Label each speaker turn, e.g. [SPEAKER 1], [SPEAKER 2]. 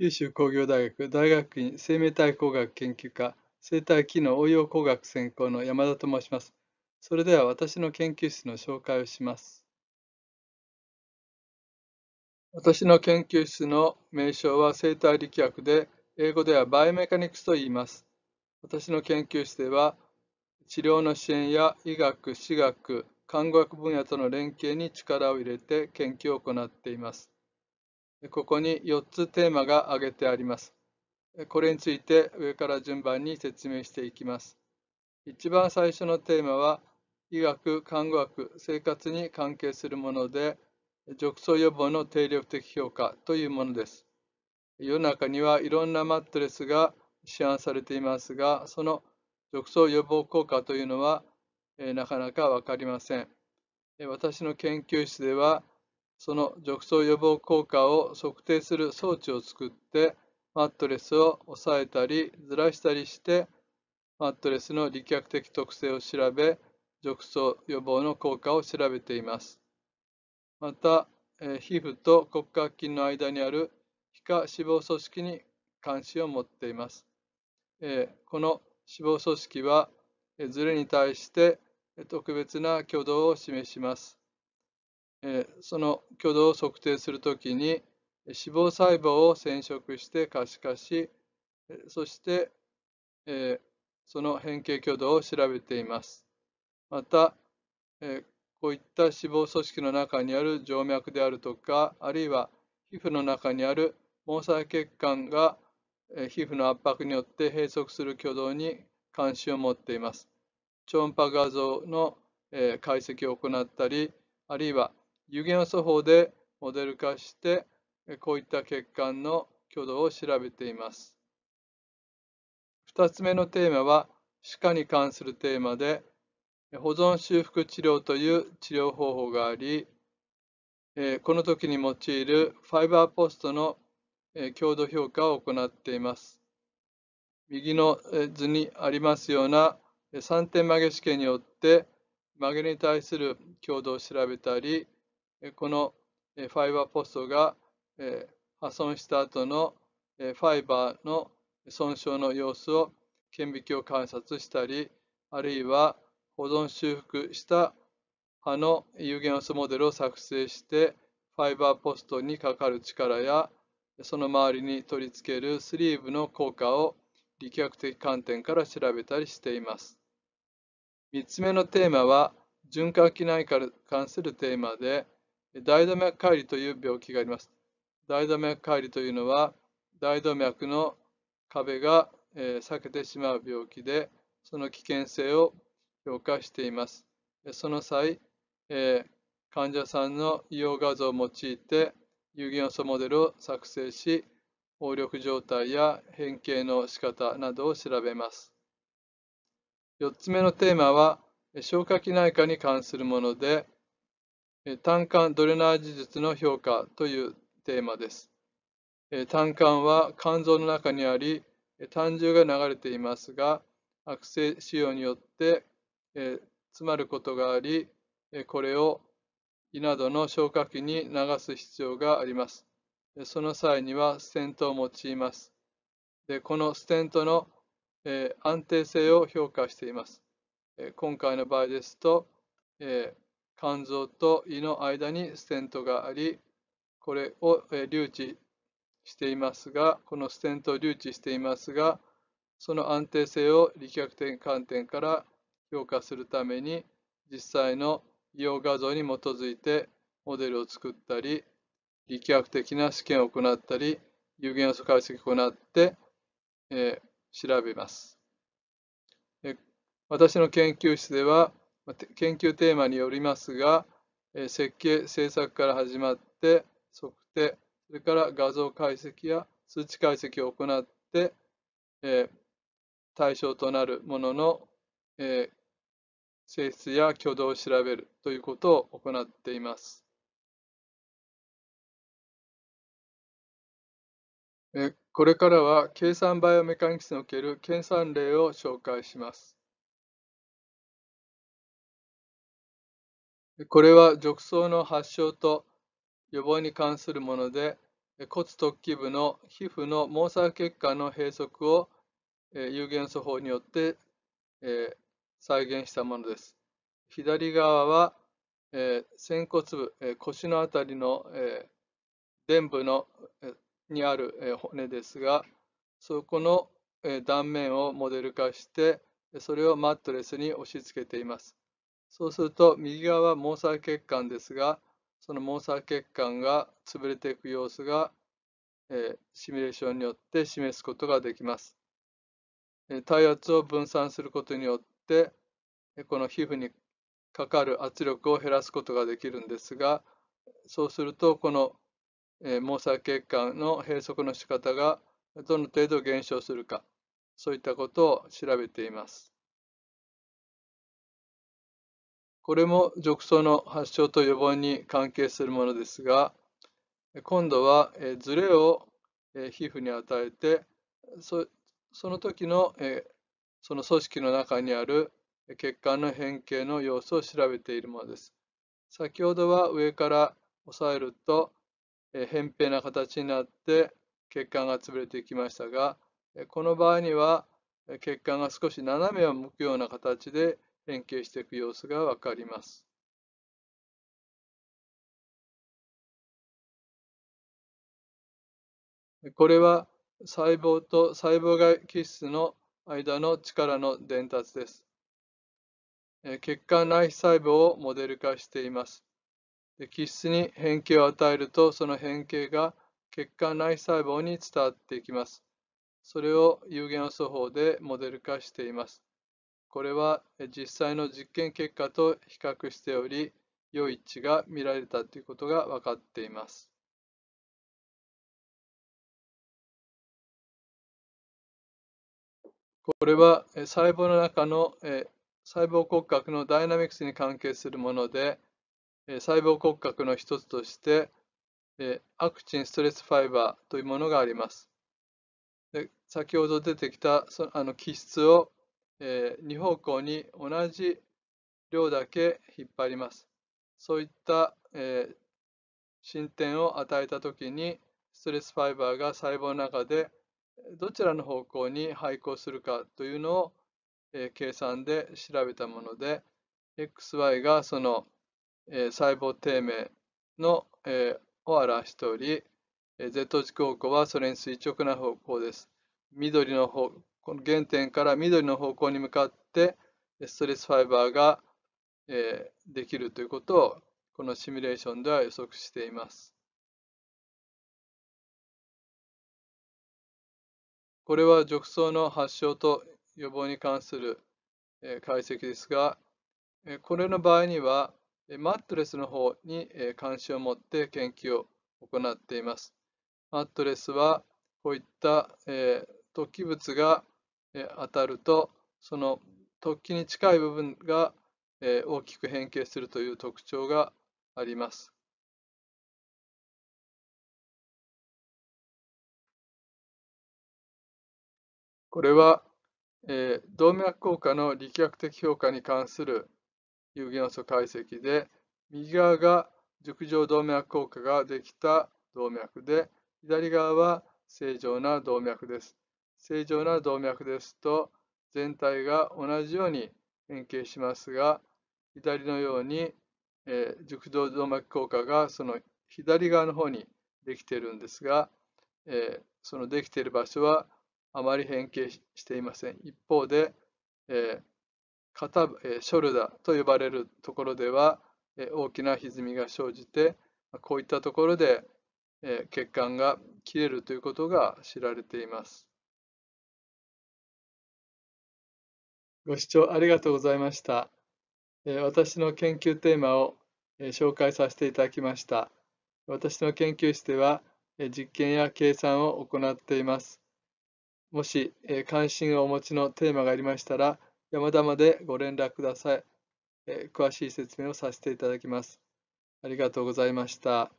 [SPEAKER 1] 九州工業大学大学院生命体工学研究科生態機能応用工学専攻の山田と申します。それでは私の研究室の紹介をします。私の研究室の名称は生体力学で、英語ではバイオメカニクスと言います。私の研究室では、治療の支援や医学、私学、看護学分野との連携に力を入れて研究を行っています。ここに4つテーマが挙げてあります。これについて上から順番に説明していきます。一番最初のテーマは医学・看護学・生活に関係するもので褥瘡予防の定力的評価というものです。世の中にはいろんなマットレスが市販されていますがその褥瘡予防効果というのはなかなか分かりません。私の研究室ではその褥瘡予防効果を測定する装置を作ってマットレスを抑えたりずらしたりしてマットレスの利脚的特性を調べ褥瘡予防の効果を調べていますまた、え皮膚と骨格筋の間にある皮下脂肪組織に関心を持っています、えこの脂肪組織はズレに対して特別な挙動を示しますその挙動を測定するときに脂肪細胞を染色して可視化しそしてその変形挙動を調べていますまたこういった脂肪組織の中にある静脈であるとかあるいは皮膚の中にある毛細血管が皮膚の圧迫によって閉塞する挙動に関心を持っています超音波画像の解析を行ったりあるいは有限素法でモデル化してこういった血管の挙動を調べています2つ目のテーマは歯科に関するテーマで保存修復治療という治療方法がありこの時に用いるファイバーポストの強度評価を行っています右の図にありますような3点曲げ試験によって曲げに対する強度を調べたりこのファイバーポストが破損した後のファイバーの損傷の様子を顕微鏡観察したりあるいは保存修復した葉の有限オスモデルを作成してファイバーポストにかかる力やその周りに取り付けるスリーブの効果を力学的観点から調べたりしています。3つ目のテーマは循環器内科に関するテーマで大動脈解離という病気があります。大動脈解離というのは大動脈の壁が、えー、裂けてしまう病気でその危険性を評価しています。その際、えー、患者さんの医用画像を用いて有限素モデルを作成し応力状態や変形の仕方などを調べます。4つ目のテーマは消化器内科に関するもので単管ドレナージ術の評価というテーマです。単管は肝臓の中にあり、胆汁が流れていますが、悪性腫瘍によって詰まることがあり、これを胃などの消化器に流す必要があります。その際にはステントを用います。でこのステントの安定性を評価しています。今回の場合ですと、肝臓と胃の間にステントがあり、これを留置していますが、このステントを留置していますが、その安定性を力学点観点から評価するために、実際の医療画像に基づいてモデルを作ったり、力学的な試験を行ったり、有限要素解析を行って、えー、調べます。私の研究室では、研究テーマによりますが、設計、制作から始まって測定、それから画像解析や数値解析を行って、対象とな
[SPEAKER 2] るものの性質や挙動を調べるということを行っています。これからは計算バイオメカニクスにおける計算例を紹介します。これは褥瘡の発症と予防に関するもので骨突
[SPEAKER 1] 起部の皮膚の毛細血管の閉塞を有元素法によって再現したものです。左側は仙骨部腰のあたりの臀部のにある骨ですがそこの断面をモデル化してそれをマットレスに押し付けています。そうすると右側は毛細血管ですがその毛細血管が潰れていく様子が、えー、シミュレーションによって示すことができます、えー、体圧を分散することによってこの皮膚にかかる圧力を減らすことができるんですがそうするとこの、えー、毛細血管の
[SPEAKER 2] 閉塞の仕方がどの程度減少するかそういったことを調べています。これも褥瘡の
[SPEAKER 1] 発症と予防に関係するものですが今度はズレを皮膚に与えてその時のその組織の中にある血管の変形の様子を調べているものです。先ほどは上から押さえると扁平な形になって血管が潰れていきましたがこの場合には血管が少し
[SPEAKER 2] 斜めを向くような形で変形していく様子がわかります。これは細胞と細胞外基質の間の力
[SPEAKER 1] の伝達です。血管内皮細胞をモデル化しています。基質に変形を与えると、その変形が血管内皮細胞に伝わっていきます。それを有限素法でモデル化しています。これは実際の実験結果と比較しており、良
[SPEAKER 2] い値が見られたということが分かっています。これは細胞の中の細胞骨格のダイナミクスに関係するもので、
[SPEAKER 1] 細胞骨格の一つとして、アクチンストレスファイバーというものがあります。で先ほど出てきたそあの基質をえー、2方向に同じ量だけ引っ張ります。そういった、えー、進展を与えた時にストレスファイバーが細胞の中でどちらの方向に配合するかというのを、えー、計算で調べたもので XY がその、えー、細胞底面の、えー、を表しており Z 軸方向はそれに垂直な方向です。緑の方この原点から緑の方向に向かってストレスファイバーが、えー、できるということを
[SPEAKER 2] このシミュレーションでは予測しています。これは褥瘡の発症と予防に関
[SPEAKER 1] する解析ですが、これの場合には、マットレスの方に関心を持って研究を行っています。マットレスは、こういった突起物がえ当たると
[SPEAKER 2] その突起に近い部分が、え大きく変形するという特徴があります。これは、えー、動脈硬化の力学的評価に関する有元素解析で
[SPEAKER 1] 右側が熟上動脈硬化ができた動脈で左側は正常な動脈です。正常な動脈ですと全体が同じように変形しますが左のように、えー、熟動動脈硬化がその左側の方にできているんですが、えー、そのできている場所はあまり変形していません一方で、えー肩えー、ショルダーと呼ばれるところでは、えー、大きな歪みが生じてこういったところで、えー、血管が切れる
[SPEAKER 2] ということが知られていますご視聴ありがとうございました。私の研究テーマを
[SPEAKER 1] 紹介させていただきました。私の研究室では実験や計算を行っています。もし関心をお持ちのテーマがありましたら、山田までご連絡ください。詳しい説明をさせていただきます。ありがとうございました。